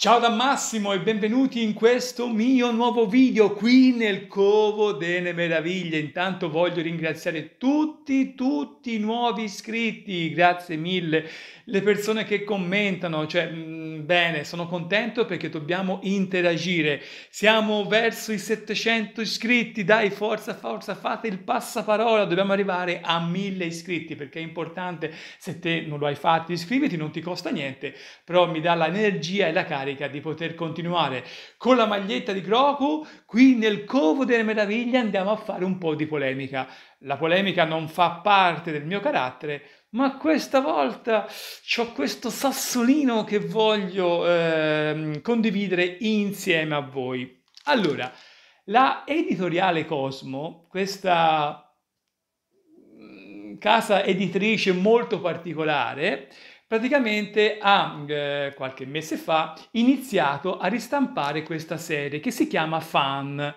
Ciao da Massimo e benvenuti in questo mio nuovo video qui nel Covo delle Meraviglie. Intanto voglio ringraziare tutti, tutti i nuovi iscritti, grazie mille, le persone che commentano, cioè mh, mm, bene, sono contento perché dobbiamo interagire. Siamo verso i 700 iscritti, dai forza, forza, fate il passaparola, dobbiamo arrivare a 1000 iscritti perché è importante, se te non lo hai fatto iscriviti, non ti costa niente, però mi dà l'energia e la carica carica di poter continuare con la maglietta di Groku, qui nel Covo delle Meraviglie andiamo a fare un po' di polemica. La polemica non fa parte del mio carattere, ma questa volta ho questo sassolino che voglio eh, condividere insieme a voi. Allora, la editoriale Cosmo, questa mm, casa editrice molto particolare, praticamente ha eh, qualche mese fa iniziato a ristampare questa serie che si chiama Fan,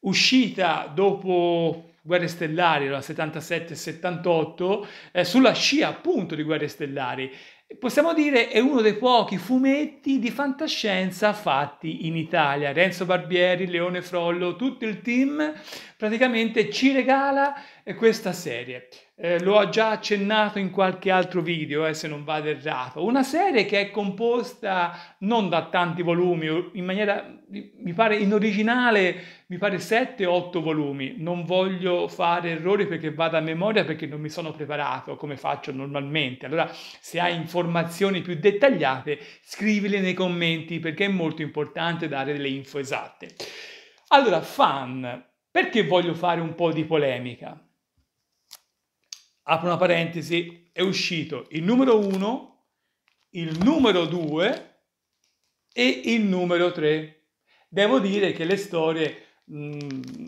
uscita dopo Guerre Stellari, la 77-78, eh, sulla scia appunto di Guerre Stellari possiamo dire è uno dei pochi fumetti di fantascienza fatti in Italia. Renzo Barbieri, Leone Frollo, tutto il team praticamente ci regala eh, questa serie. Eh, lo già accennato in qualche altro video, eh, se non vado errato. Una serie che è composta non da tanti volumi, in maniera, mi pare, in originale, mi pare 7-8 volumi. Non voglio fare errori perché vado a memoria perché non mi sono preparato come faccio normalmente. Allora, se hai informazioni informazioni più dettagliate, scrivile nei commenti perché è molto importante dare delle info esatte. Allora, fan, perché voglio fare un po' di polemica? Apro una parentesi, è uscito il numero 1, il numero 2 e il numero 3. Devo dire che le storie mm,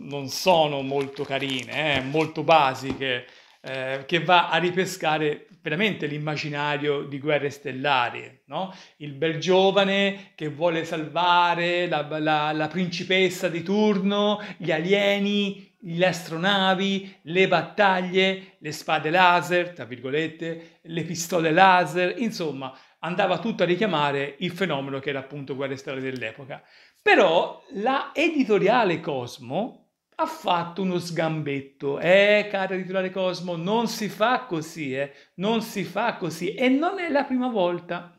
non sono molto carine, eh, molto basiche, eh, che va a ripescare veramente l'immaginario di guerre stellari, no? il bel giovane che vuole salvare la, la, la principessa di turno, gli alieni, le astronavi, le battaglie, le spade laser, tra virgolette, le pistole laser, insomma andava tutto a richiamare il fenomeno che era appunto guerre stellari dell'epoca. Però la editoriale Cosmo, ha fatto uno sgambetto. Eh, caro titolare Cosmo, non si fa così, eh, non si fa così. E non è la prima volta.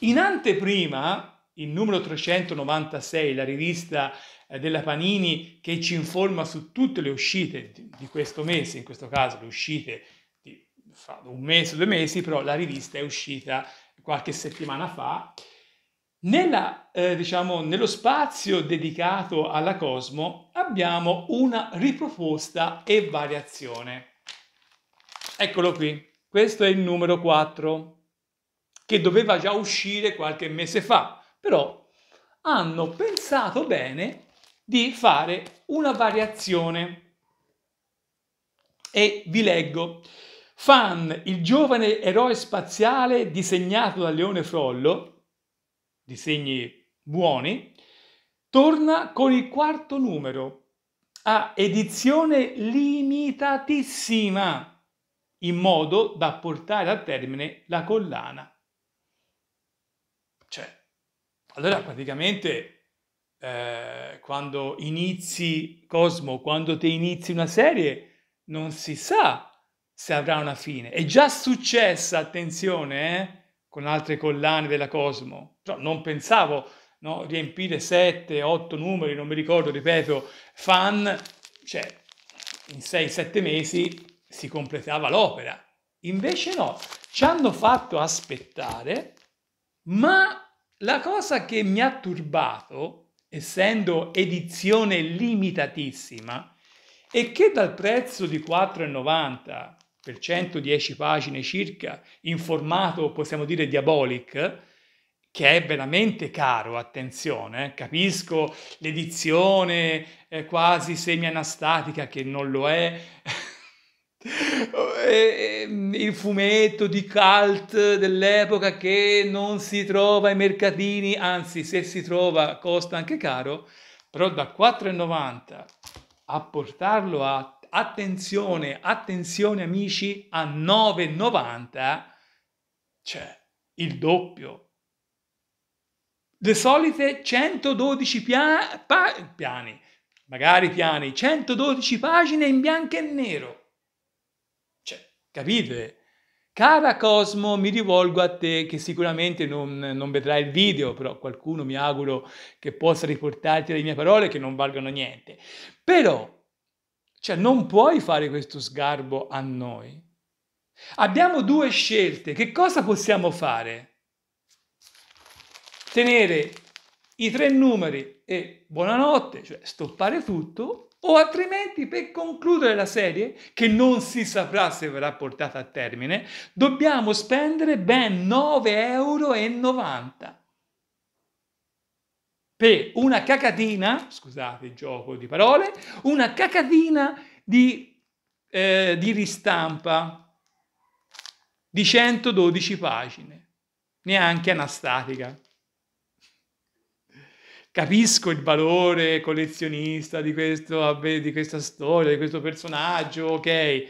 In anteprima, il numero 396, la rivista eh, della Panini che ci informa su tutte le uscite di questo mese, in questo caso le uscite di un mese, due mesi, però la rivista è uscita qualche settimana fa, nella, eh, diciamo, nello spazio dedicato alla Cosmo abbiamo una riproposta e variazione. Eccolo qui, questo è il numero 4 che doveva già uscire qualche mese fa, però hanno pensato bene di fare una variazione. E vi leggo. Fan, il giovane eroe spaziale disegnato da Leone Frollo, disegni buoni, torna con il quarto numero a edizione limitatissima in modo da portare a termine la collana. Cioè, allora praticamente eh, quando inizi Cosmo, quando te inizi una serie, non si sa se avrà una fine. È già successa, attenzione, eh? con altre collane della Cosmo. Però cioè, non pensavo no, riempire 7, 8 numeri, non mi ricordo, ripeto, fan, cioè in 6-7 mesi si completava l'opera. Invece no, ci hanno fatto aspettare, ma la cosa che mi ha turbato, essendo edizione limitatissima, è che dal prezzo di 4,90 per 110 pagine circa, in formato, possiamo dire, diabolic, che è veramente caro, attenzione, eh. capisco l'edizione eh, quasi semi-anastatica che non lo è, il fumetto di cult dell'epoca che non si trova ai mercatini, anzi se si trova costa anche caro, però da 4,90 a portarlo a attenzione, attenzione amici, a 9,90 c'è il doppio. Le solite 112 pia piani, magari piani, 112 pagine in bianco e nero. Cioè, capite? Cara Cosmo, mi rivolgo a te che sicuramente non, non vedrai il video, però qualcuno mi auguro che possa riportarti le mie parole che non valgono niente. Però cioè non puoi fare questo sgarbo a noi. Abbiamo due scelte. Che cosa possiamo fare? Tenere i tre numeri e buonanotte, cioè stoppare tutto, o altrimenti per concludere la serie, che non si saprà se verrà portata a termine, dobbiamo spendere ben 9,90 euro per una cacatina, scusate il gioco di parole, una cacatina di, eh, di ristampa di 112 pagine, neanche anastatica. Capisco il valore collezionista di, questo, di questa storia, di questo personaggio, ok,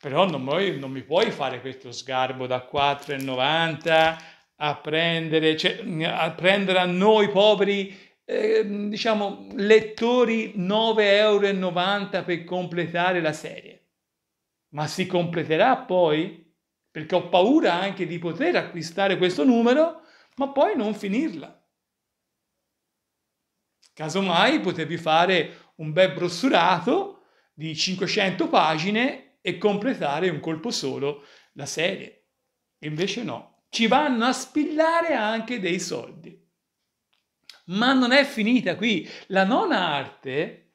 però non, non mi puoi fare questo sgarbo da 4,90 a prendere, cioè, a prendere a noi poveri Ehm, diciamo, lettori 9,90 euro per completare la serie. Ma si completerà poi? Perché ho paura anche di poter acquistare questo numero, ma poi non finirla. Casomai potevi fare un bel brossurato di 500 pagine e completare un colpo solo la serie. Invece no, ci vanno a spillare anche dei soldi. Ma non è finita qui. La nona arte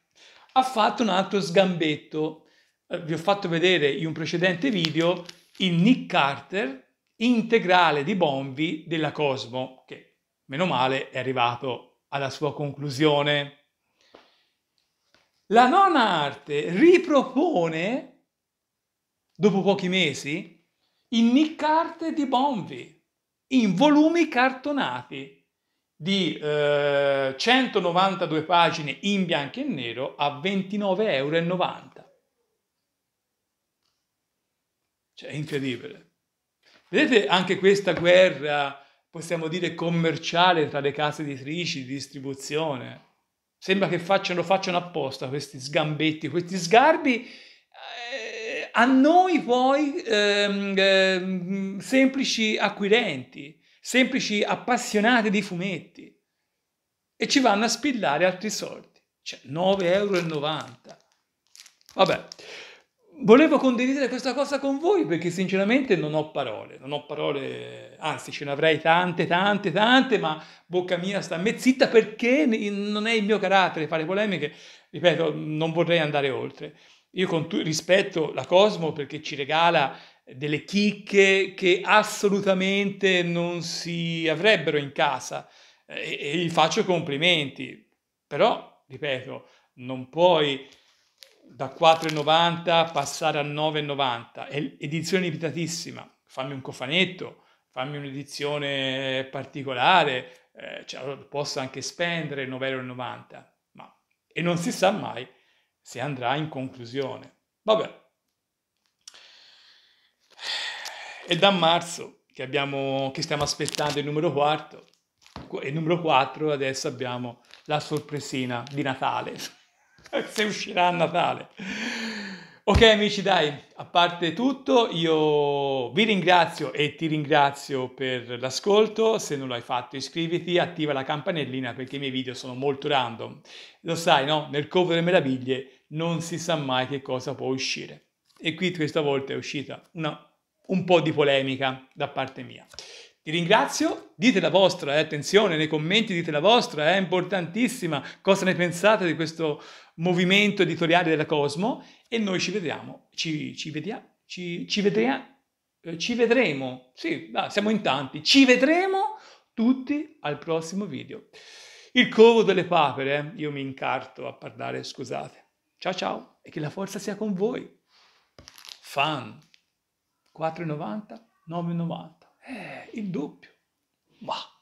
ha fatto un altro sgambetto. Eh, vi ho fatto vedere in un precedente video il Nick Carter integrale di Bombi della Cosmo, che meno male è arrivato alla sua conclusione. La nona arte ripropone, dopo pochi mesi, il Nick Carter di Bombi in volumi cartonati di eh, 192 pagine in bianco e nero a 29,90 euro. Cioè, è incredibile. Vedete anche questa guerra, possiamo dire, commerciale tra le case editrici di distribuzione. Sembra che facciano, facciano apposta questi sgambetti, questi sgarbi eh, a noi poi ehm, ehm, semplici acquirenti semplici appassionati di fumetti e ci vanno a spillare altri soldi, cioè 9,90 euro. Vabbè, volevo condividere questa cosa con voi perché sinceramente non ho parole, non ho parole, anzi ce ne avrei tante, tante, tante, ma bocca mia sta a perché non è il mio carattere fare polemiche, ripeto, non vorrei andare oltre. Io con rispetto la Cosmo perché ci regala delle chicche che assolutamente non si avrebbero in casa e, e gli faccio complimenti, però, ripeto, non puoi da 4,90 passare a 9,90, è edizione limitatissima, fammi un cofanetto, fammi un'edizione particolare, eh, cioè, posso anche spendere 9,90 euro, ma e non si sa mai se andrà in conclusione. Vabbè, È da marzo che, abbiamo, che stiamo aspettando il numero quarto e numero 4 adesso abbiamo la sorpresina di Natale, se uscirà a Natale. Ok amici dai, a parte tutto io vi ringrazio e ti ringrazio per l'ascolto, se non l'hai fatto iscriviti, attiva la campanellina perché i miei video sono molto random. Lo sai no? Nel cover delle meraviglie non si sa mai che cosa può uscire. E qui questa volta è uscita una un po' di polemica da parte mia. Vi ringrazio, dite la vostra, eh, attenzione, nei commenti dite la vostra, è eh, importantissima, cosa ne pensate di questo movimento editoriale della Cosmo e noi ci vediamo, ci, ci, vedia, ci, ci, vedria, eh, ci vedremo, sì, ah, siamo in tanti, ci vedremo tutti al prossimo video. Il covo delle papere, eh, io mi incarto a parlare, scusate. Ciao ciao e che la forza sia con voi. Fan. 4,90, 9,90, eh, il doppio. Bah.